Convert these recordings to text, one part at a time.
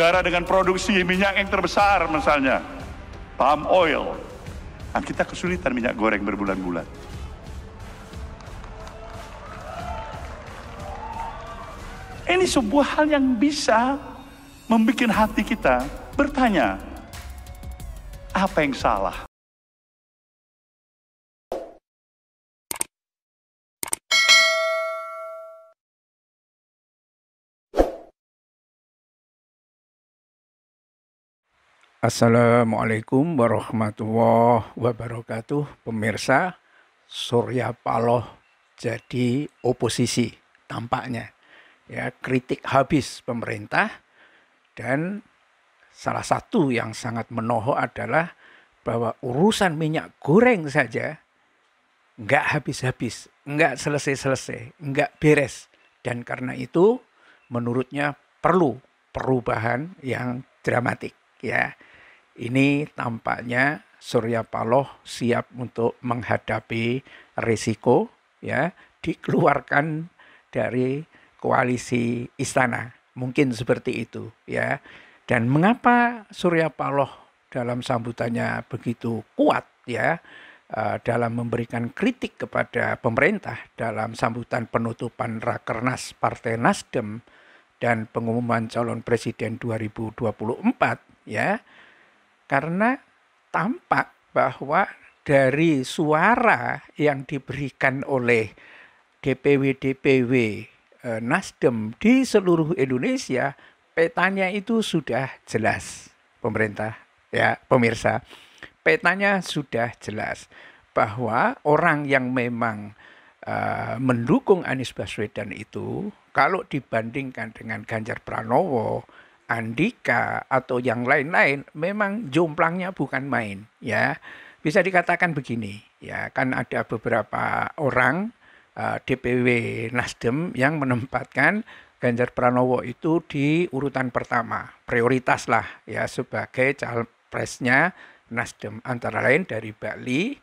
Negara dengan produksi minyak yang terbesar misalnya, palm oil. Nah, kita kesulitan minyak goreng berbulan-bulan. Ini sebuah hal yang bisa membuat hati kita bertanya, apa yang salah? Assalamualaikum warahmatullahi wabarakatuh. Pemirsa, Surya Paloh jadi oposisi tampaknya. Ya, kritik habis pemerintah dan salah satu yang sangat menohok adalah bahwa urusan minyak goreng saja nggak habis-habis, nggak selesai-selesai, nggak beres. Dan karena itu menurutnya perlu perubahan yang dramatik ya ini tampaknya Surya Paloh siap untuk menghadapi risiko ya dikeluarkan dari koalisi istana. Mungkin seperti itu ya. Dan mengapa Surya Paloh dalam sambutannya begitu kuat ya eh, dalam memberikan kritik kepada pemerintah dalam sambutan penutupan Rakernas Partai Nasdem dan pengumuman calon presiden 2024 ya karena tampak bahwa dari suara yang diberikan oleh DPW-DPW eh, Nasdem di seluruh Indonesia, petanya itu sudah jelas, pemerintah ya, pemirsa. Petanya sudah jelas bahwa orang yang memang uh, mendukung Anies Baswedan itu kalau dibandingkan dengan Ganjar Pranowo Andika atau yang lain-lain memang jomplangnya bukan main ya. Bisa dikatakan begini ya kan ada beberapa orang uh, eh, DPW Nasdem yang menempatkan Ganjar Pranowo itu di urutan pertama prioritas lah ya sebagai calpresnya Nasdem antara lain dari Bali,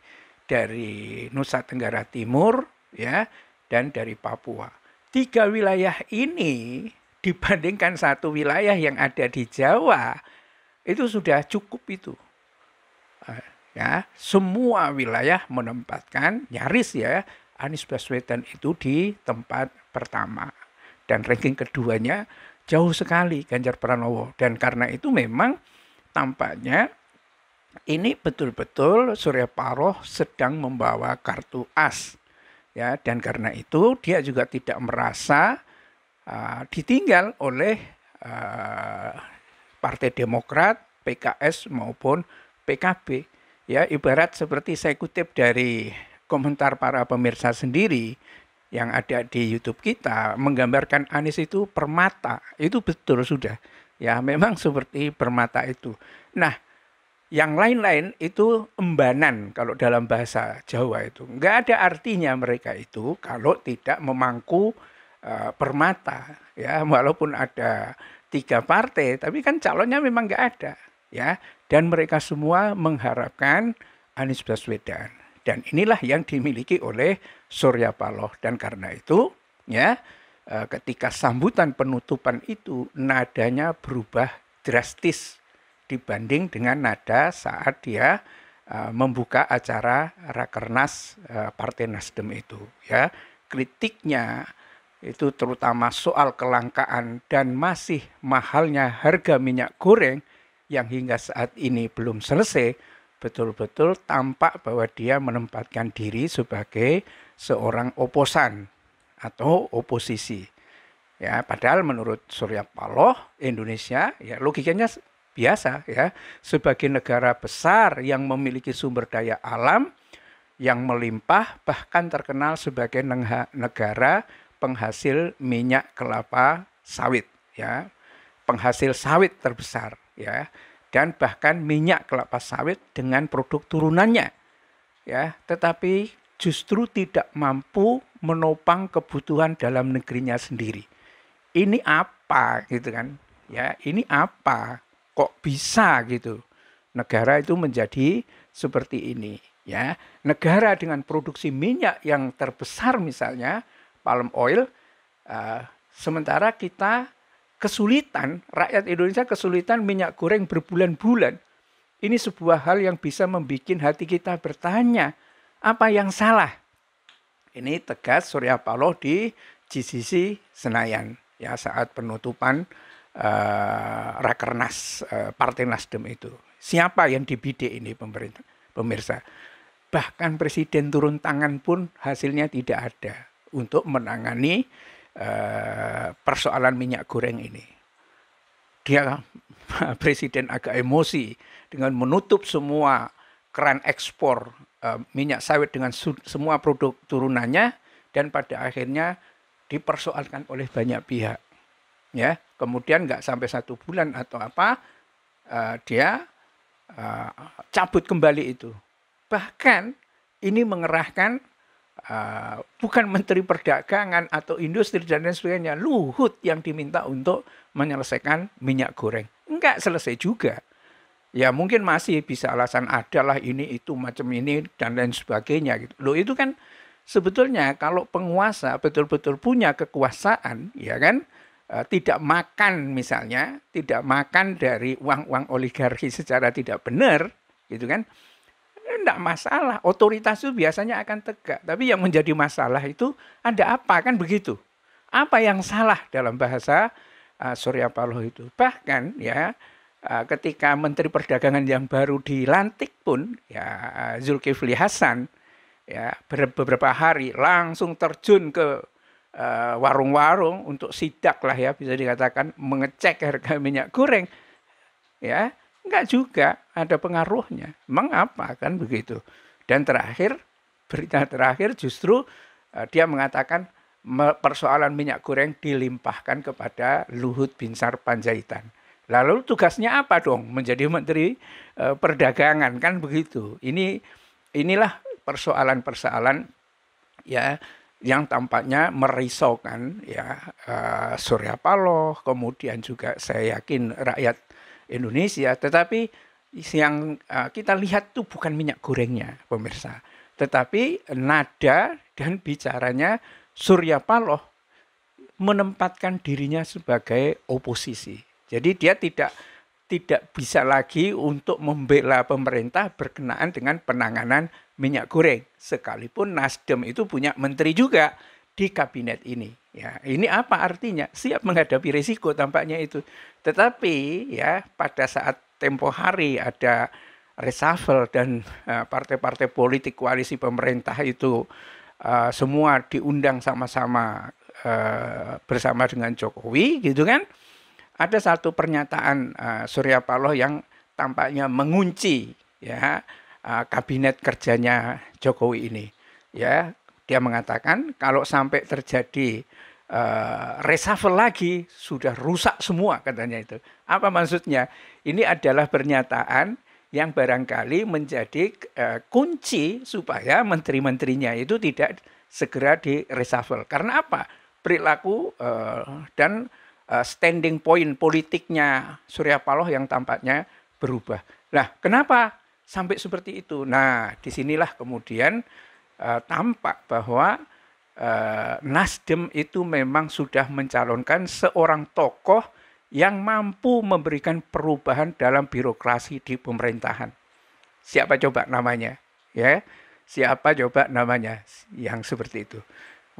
dari Nusa Tenggara Timur ya dan dari Papua. Tiga wilayah ini dibandingkan satu wilayah yang ada di Jawa itu sudah cukup itu ah, ya semua wilayah menempatkan nyaris ya Anies Baswedan itu di tempat pertama dan ranking keduanya jauh sekali Ganjar Pranowo dan karena itu memang tampaknya ini betul-betul Surya Paroh sedang membawa kartu as ya dan karena itu dia juga tidak merasa Ah, ditinggal oleh uh, Partai Demokrat, PKS maupun PKB. Ya, ibarat seperti saya kutip dari komentar para pemirsa sendiri yang ada di YouTube kita menggambarkan Anies itu permata. Itu betul sudah. Ya, memang seperti permata itu. Nah, yang lain-lain itu embanan kalau dalam bahasa Jawa itu. Enggak ada artinya mereka itu kalau tidak memangku Eh, permata ya walaupun ada tiga partai tapi kan calonnya memang nggak ada ya dan mereka semua mengharapkan Anies Baswedan dan inilah yang dimiliki oleh Surya Paloh dan karena itu ya eh, ketika sambutan penutupan itu nadanya berubah drastis dibanding dengan nada saat dia uh, membuka acara Rakernas uh, Partai Nasdem itu ya kritiknya itu terutama soal kelangkaan dan masih mahalnya harga minyak goreng yang hingga saat ini belum selesai, betul-betul tampak bahwa dia menempatkan diri sebagai seorang oposan atau oposisi. Ya, padahal menurut Surya Paloh, Indonesia ya logikanya biasa ya, sebagai negara besar yang memiliki sumber daya alam yang melimpah bahkan terkenal sebagai negara penghasil minyak kelapa sawit ya. Penghasil sawit terbesar ya dan bahkan minyak kelapa sawit dengan produk turunannya ya, tetapi justru tidak mampu menopang kebutuhan dalam negerinya sendiri. Ini apa gitu kan? Ya, ini apa? Kok bisa gitu? Negara itu menjadi seperti ini ya. Negara dengan produksi minyak yang terbesar misalnya palm oil. Uh, sementara kita kesulitan, rakyat Indonesia kesulitan minyak goreng berbulan-bulan. Ini sebuah hal yang bisa membuat hati kita bertanya, apa yang salah? Ini tegas Surya Paloh di GCC Senayan ya saat penutupan uh, Rakernas uh, Partai Nasdem itu. Siapa yang dibidik ini pemerintah pemirsa? Bahkan presiden turun tangan pun hasilnya tidak ada untuk menangani uh, persoalan minyak goreng ini. Dia presiden agak emosi dengan menutup semua keran ekspor uh, minyak sawit dengan semua produk turunannya dan pada akhirnya dipersoalkan oleh banyak pihak. Ya, kemudian nggak sampai satu bulan atau apa uh, dia uh, cabut kembali itu. Bahkan ini mengerahkan Ah, bukan Menteri Perdagangan atau Industri dan lain sebagainya, Luhut yang diminta untuk menyelesaikan minyak goreng. Enggak selesai juga. Ya mungkin masih bisa alasan adalah ini itu macam ini dan lain sebagainya gitu. Lo itu kan sebetulnya kalau penguasa betul-betul punya kekuasaan ya kan eh, tidak makan misalnya, tidak makan dari uang-uang oligarki secara tidak benar gitu kan tidak masalah. Otoritas itu biasanya akan tegak. Tapi yang menjadi masalah itu ada apa kan begitu? Apa yang salah dalam bahasa uh, Surya Paloh itu? Bahkan ya uh, ketika Menteri Perdagangan yang baru dilantik pun ya uh, Zulkifli Hasan ya beberapa hari langsung terjun ke uh, warung-warung uh, untuk sidak lah ya bisa dikatakan mengecek harga minyak goreng ya Enggak juga, ada pengaruhnya. Mengapa kan begitu? Dan terakhir, berita terakhir justru uh, dia mengatakan persoalan minyak goreng dilimpahkan kepada Luhut Binsar Panjaitan. Lalu tugasnya apa dong? Menjadi menteri uh, perdagangan kan begitu. Ini inilah persoalan-persoalan ya yang tampaknya merisaukan ya uh, Surya Paloh, kemudian juga saya yakin rakyat Indonesia, tetapi yang uh, kita lihat itu bukan minyak gorengnya, pemirsa, tetapi nada dan bicaranya Surya Paloh menempatkan dirinya sebagai oposisi. Jadi dia tidak tidak bisa lagi untuk membela pemerintah berkenaan dengan penanganan minyak goreng. Sekalipun Nasdem itu punya menteri juga di kabinet ini. Ya, ini apa artinya? Siap menghadapi risiko tampaknya itu. Tetapi ya pada saat tempo hari ada reshuffle dan eh, partai-partai uh, politik koalisi pemerintah itu uh, semua diundang sama-sama uh, bersama dengan Jokowi gitu kan. Ada satu pernyataan uh, Surya Paloh yang tampaknya mengunci ya uh, kabinet kerjanya Jokowi ini. Ya, dia mengatakan kalau sampai terjadi uh, reshuffle lagi sudah rusak semua katanya itu. Apa maksudnya? Ini adalah pernyataan yang barangkali menjadi uh, kunci supaya menteri-menterinya itu tidak segera di reshuffle. Karena apa? Perilaku uh, dan standing point politiknya Surya Paloh yang tampaknya berubah. Nah, kenapa sampai seperti itu? Nah, disinilah kemudian Eh, tampak bahwa eh, Nasdem itu memang sudah mencalonkan seorang tokoh yang mampu memberikan perubahan dalam birokrasi di pemerintahan. Siapa coba namanya? Ya. Siapa coba namanya yang seperti itu?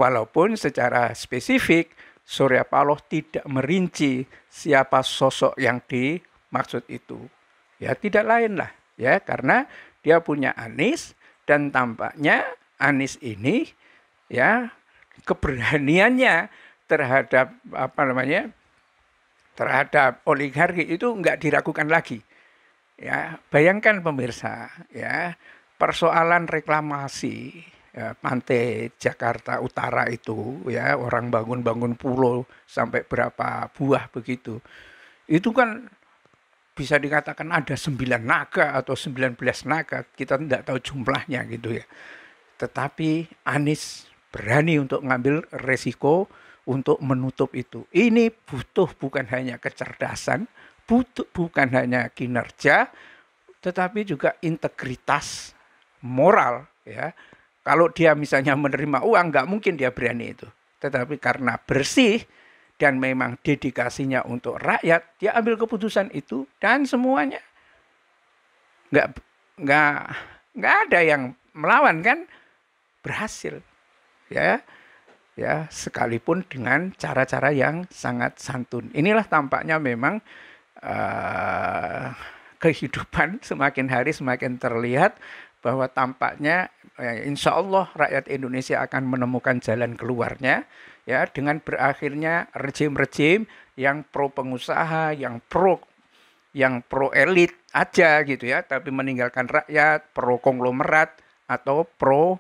Walaupun secara spesifik Surya Paloh tidak merinci siapa sosok yang dimaksud itu. Ya, tidak lain lah ya, karena dia punya Anies dan tampaknya Anies ini ya keberaniannya terhadap apa namanya terhadap oligarki itu nggak diragukan lagi ya bayangkan pemirsa ya persoalan reklamasi ya, pantai Jakarta Utara itu ya orang bangun-bangun pulau sampai berapa buah begitu itu kan bisa dikatakan ada sembilan naga atau sembilan belas naga kita tidak tahu jumlahnya gitu ya tetapi Anies berani untuk ngambil resiko untuk menutup itu. Ini butuh bukan hanya kecerdasan, butuh bukan hanya kinerja, tetapi juga integritas moral ya. Kalau dia misalnya menerima uang nggak mungkin dia berani itu. Tetapi karena bersih dan memang dedikasinya untuk rakyat, dia ambil keputusan itu dan semuanya nggak nggak nggak ada yang melawan kan berhasil ya ya sekalipun dengan cara-cara yang sangat santun inilah tampaknya memang uh, kehidupan semakin hari semakin terlihat bahwa tampaknya ya, insya Allah rakyat Indonesia akan menemukan jalan keluarnya ya dengan berakhirnya rejim-rejim yang pro pengusaha, yang pro yang pro elit aja gitu ya, tapi meninggalkan rakyat, pro konglomerat atau pro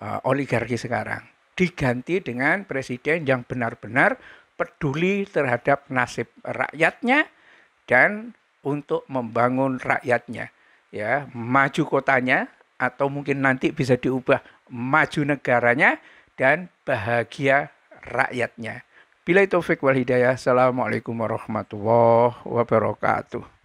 uh, oligarki sekarang diganti dengan presiden yang benar-benar peduli terhadap nasib rakyatnya dan untuk membangun rakyatnya ya maju kotanya atau mungkin nanti bisa diubah maju negaranya dan bahagia rakyatnya. Bila itu wal hidayah. Assalamualaikum warahmatullahi wabarakatuh.